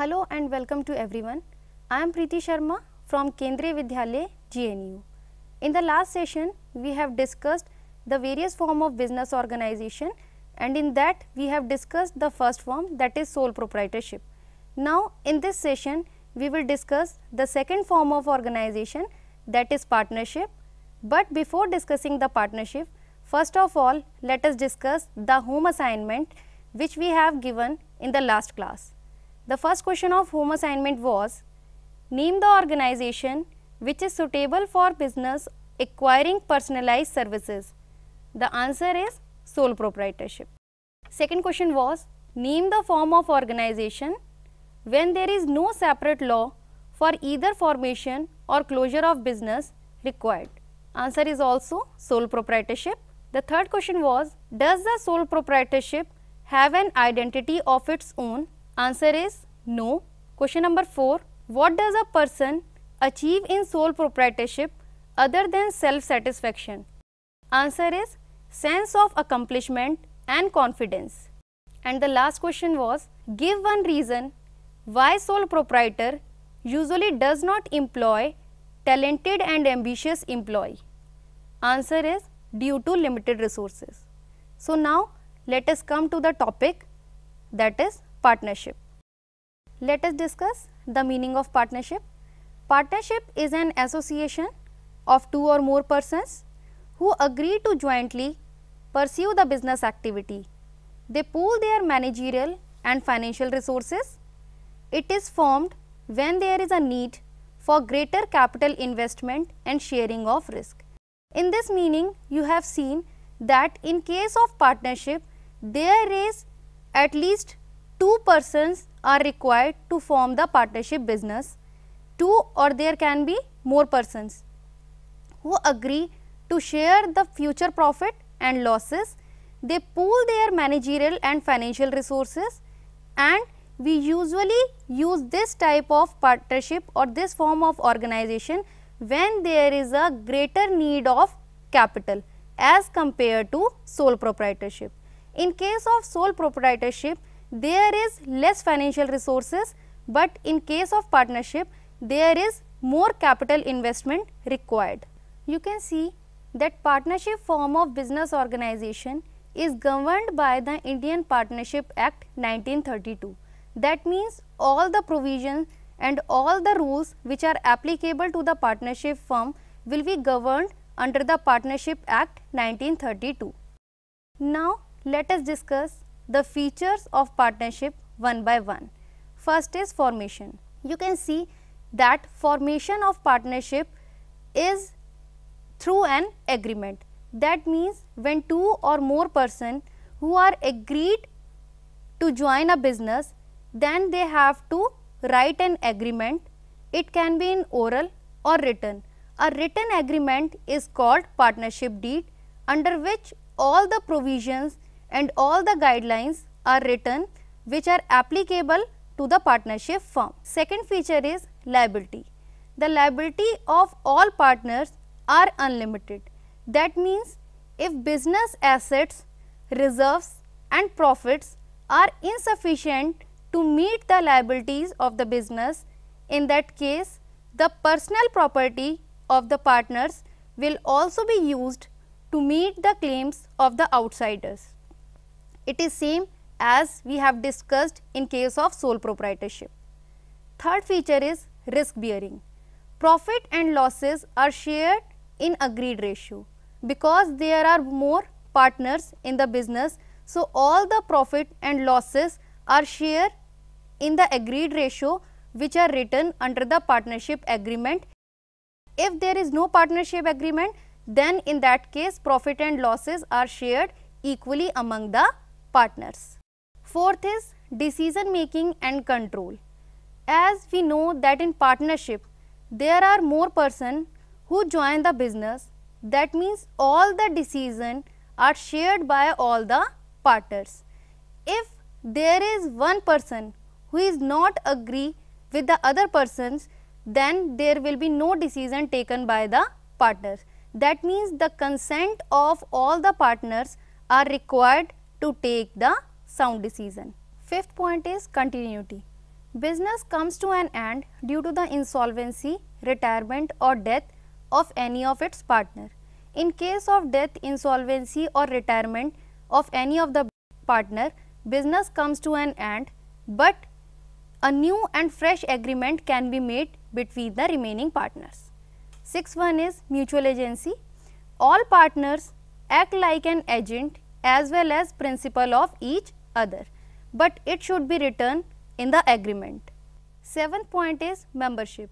Hello and welcome to everyone. I am Preeti Sharma from Kendriya Vidyalaya GNU. In the last session, we have discussed the various form of business organization and in that we have discussed the first form that is sole proprietorship. Now, in this session, we will discuss the second form of organization that is partnership. But before discussing the partnership, first of all, let us discuss the home assignment which we have given in the last class. The first question of home assignment was, name the organization which is suitable for business acquiring personalized services. The answer is sole proprietorship. Second question was, name the form of organization when there is no separate law for either formation or closure of business required. Answer is also sole proprietorship. The third question was, does the sole proprietorship have an identity of its own? Answer is no. Question number 4. What does a person achieve in sole proprietorship other than self-satisfaction? Answer is sense of accomplishment and confidence. And the last question was, give one reason why sole proprietor usually does not employ talented and ambitious employee. Answer is due to limited resources. So, now let us come to the topic that is partnership. Let us discuss the meaning of partnership. Partnership is an association of two or more persons who agree to jointly pursue the business activity. They pool their managerial and financial resources. It is formed when there is a need for greater capital investment and sharing of risk. In this meaning, you have seen that in case of partnership, there is at least two persons are required to form the partnership business, two or there can be more persons who agree to share the future profit and losses. They pool their managerial and financial resources and we usually use this type of partnership or this form of organization when there is a greater need of capital as compared to sole proprietorship. In case of sole proprietorship, there is less financial resources, but in case of partnership, there is more capital investment required. You can see that partnership form of business organization is governed by the Indian Partnership Act 1932. That means all the provisions and all the rules which are applicable to the partnership firm will be governed under the Partnership Act 1932. Now, let us discuss the features of partnership one by one. First is formation. You can see that formation of partnership is through an agreement. That means when two or more person who are agreed to join a business, then they have to write an agreement. It can be in oral or written. A written agreement is called partnership deed under which all the provisions and all the guidelines are written which are applicable to the partnership firm. Second feature is liability. The liability of all partners are unlimited. That means, if business assets, reserves and profits are insufficient to meet the liabilities of the business, in that case, the personal property of the partners will also be used to meet the claims of the outsiders. It is same as we have discussed in case of sole proprietorship. Third feature is risk bearing. Profit and losses are shared in agreed ratio because there are more partners in the business. So, all the profit and losses are shared in the agreed ratio which are written under the partnership agreement. If there is no partnership agreement, then in that case profit and losses are shared equally among the partners. Fourth is decision making and control. As we know that in partnership, there are more person who join the business. That means all the decision are shared by all the partners. If there is one person who is not agree with the other persons, then there will be no decision taken by the partners. That means the consent of all the partners are required to take the sound decision. Fifth point is continuity. Business comes to an end due to the insolvency, retirement or death of any of its partner. In case of death, insolvency or retirement of any of the partner, business comes to an end, but a new and fresh agreement can be made between the remaining partners. Sixth one is mutual agency. All partners act like an agent as well as principal of each other but it should be written in the agreement. Seventh point is membership.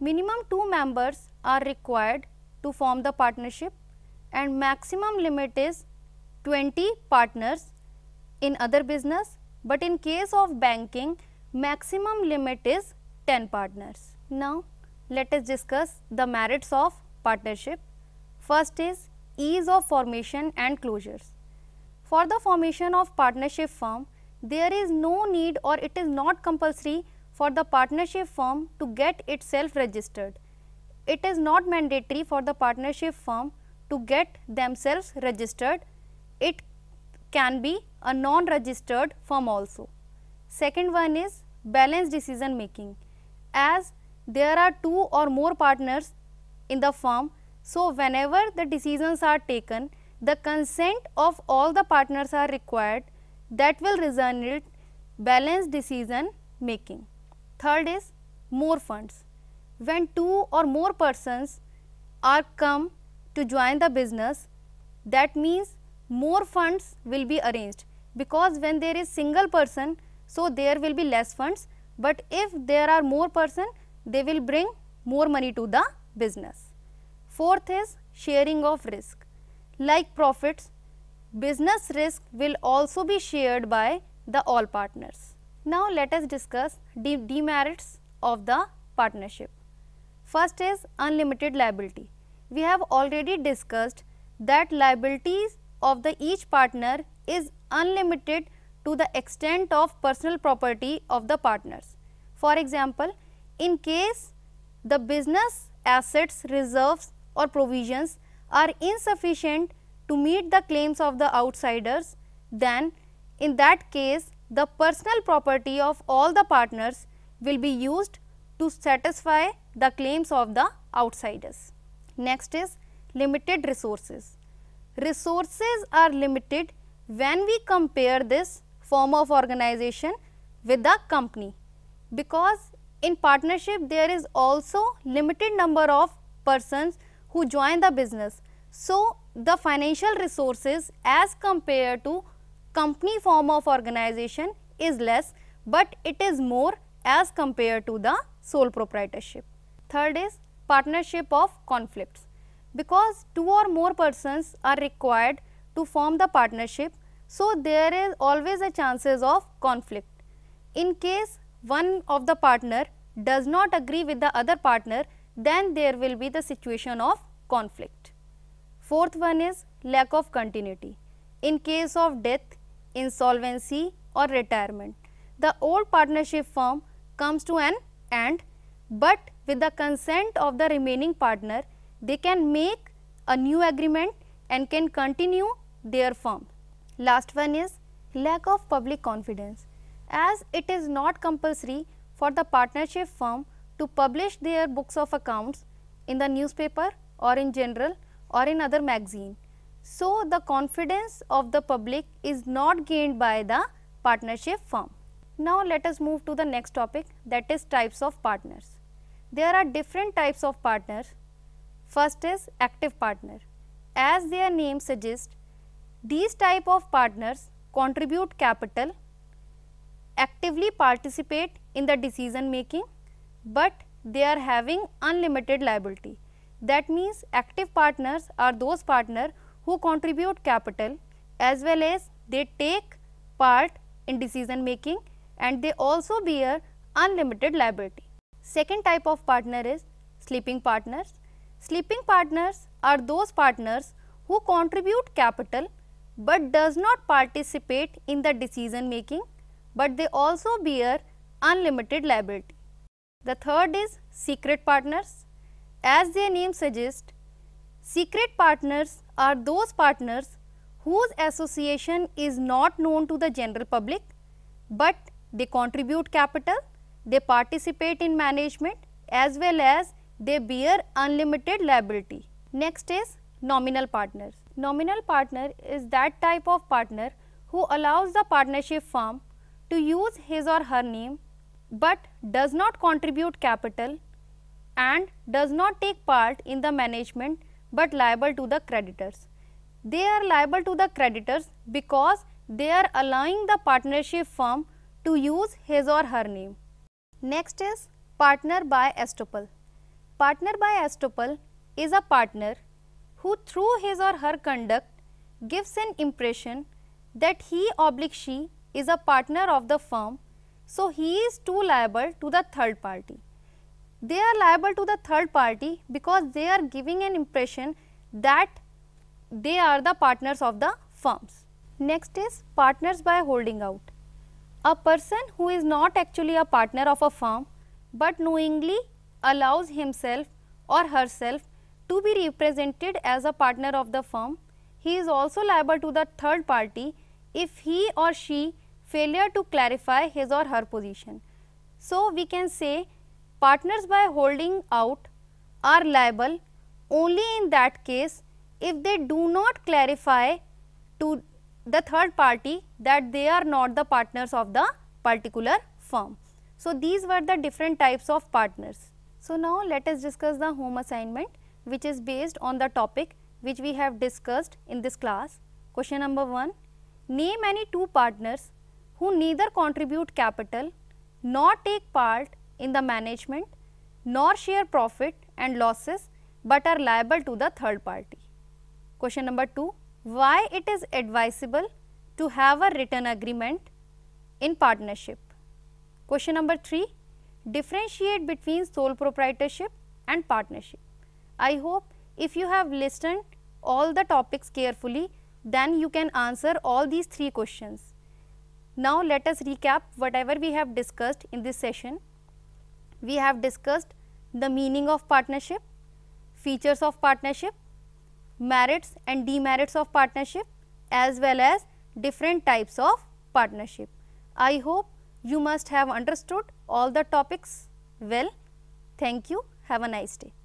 Minimum two members are required to form the partnership and maximum limit is 20 partners in other business, but in case of banking maximum limit is 10 partners. Now, let us discuss the merits of partnership. First is ease of formation and closures. For the formation of partnership firm, there is no need or it is not compulsory for the partnership firm to get itself registered. It is not mandatory for the partnership firm to get themselves registered. It can be a non-registered firm also. Second one is balanced decision making. As there are two or more partners in the firm, so whenever the decisions are taken, the consent of all the partners are required that will result in balanced decision making. Third is more funds. When two or more persons are come to join the business, that means more funds will be arranged because when there is single person, so there will be less funds, but if there are more person, they will bring more money to the business. Fourth is sharing of risk like profits, business risk will also be shared by the all partners. Now, let us discuss the demerits of the partnership. First is unlimited liability. We have already discussed that liabilities of the each partner is unlimited to the extent of personal property of the partners. For example, in case the business assets, reserves or provisions are insufficient to meet the claims of the outsiders, then in that case the personal property of all the partners will be used to satisfy the claims of the outsiders. Next is limited resources. Resources are limited when we compare this form of organization with the company because in partnership there is also limited number of persons who join the business. So, the financial resources as compared to company form of organization is less, but it is more as compared to the sole proprietorship. Third is partnership of conflicts. Because two or more persons are required to form the partnership, so there is always a chances of conflict. In case one of the partner does not agree with the other partner then there will be the situation of conflict. Fourth one is lack of continuity. In case of death, insolvency or retirement, the old partnership firm comes to an end, but with the consent of the remaining partner, they can make a new agreement and can continue their firm. Last one is lack of public confidence. As it is not compulsory for the partnership firm to publish their books of accounts in the newspaper or in general or in other magazine. So, the confidence of the public is not gained by the partnership firm. Now, let us move to the next topic that is types of partners. There are different types of partners. First is active partner. As their name suggests, these type of partners contribute capital, actively participate in the decision making but they are having unlimited liability. That means active partners are those partner who contribute capital as well as they take part in decision making and they also bear unlimited liability. Second type of partner is sleeping partners. Sleeping partners are those partners who contribute capital but does not participate in the decision making but they also bear unlimited liability. The third is secret partners. As their name suggests, secret partners are those partners whose association is not known to the general public, but they contribute capital, they participate in management as well as they bear unlimited liability. Next is nominal partners. Nominal partner is that type of partner who allows the partnership firm to use his or her name but does not contribute capital and does not take part in the management but liable to the creditors. They are liable to the creditors because they are allowing the partnership firm to use his or her name. Next is partner by estoppel. Partner by estoppel is a partner who through his or her conduct gives an impression that he oblique she is a partner of the firm so, he is too liable to the third party. They are liable to the third party because they are giving an impression that they are the partners of the firms. Next is partners by holding out. A person who is not actually a partner of a firm but knowingly allows himself or herself to be represented as a partner of the firm, he is also liable to the third party if he or she failure to clarify his or her position. So, we can say partners by holding out are liable only in that case if they do not clarify to the third party that they are not the partners of the particular firm. So, these were the different types of partners. So, now let us discuss the home assignment which is based on the topic which we have discussed in this class. Question number 1, name any two partners who neither contribute capital nor take part in the management nor share profit and losses but are liable to the third party. Question number 2. Why it is advisable to have a written agreement in partnership? Question number 3. Differentiate between sole proprietorship and partnership. I hope if you have listened all the topics carefully, then you can answer all these three questions. Now, let us recap whatever we have discussed in this session. We have discussed the meaning of partnership, features of partnership, merits and demerits of partnership as well as different types of partnership. I hope you must have understood all the topics well. Thank you. Have a nice day.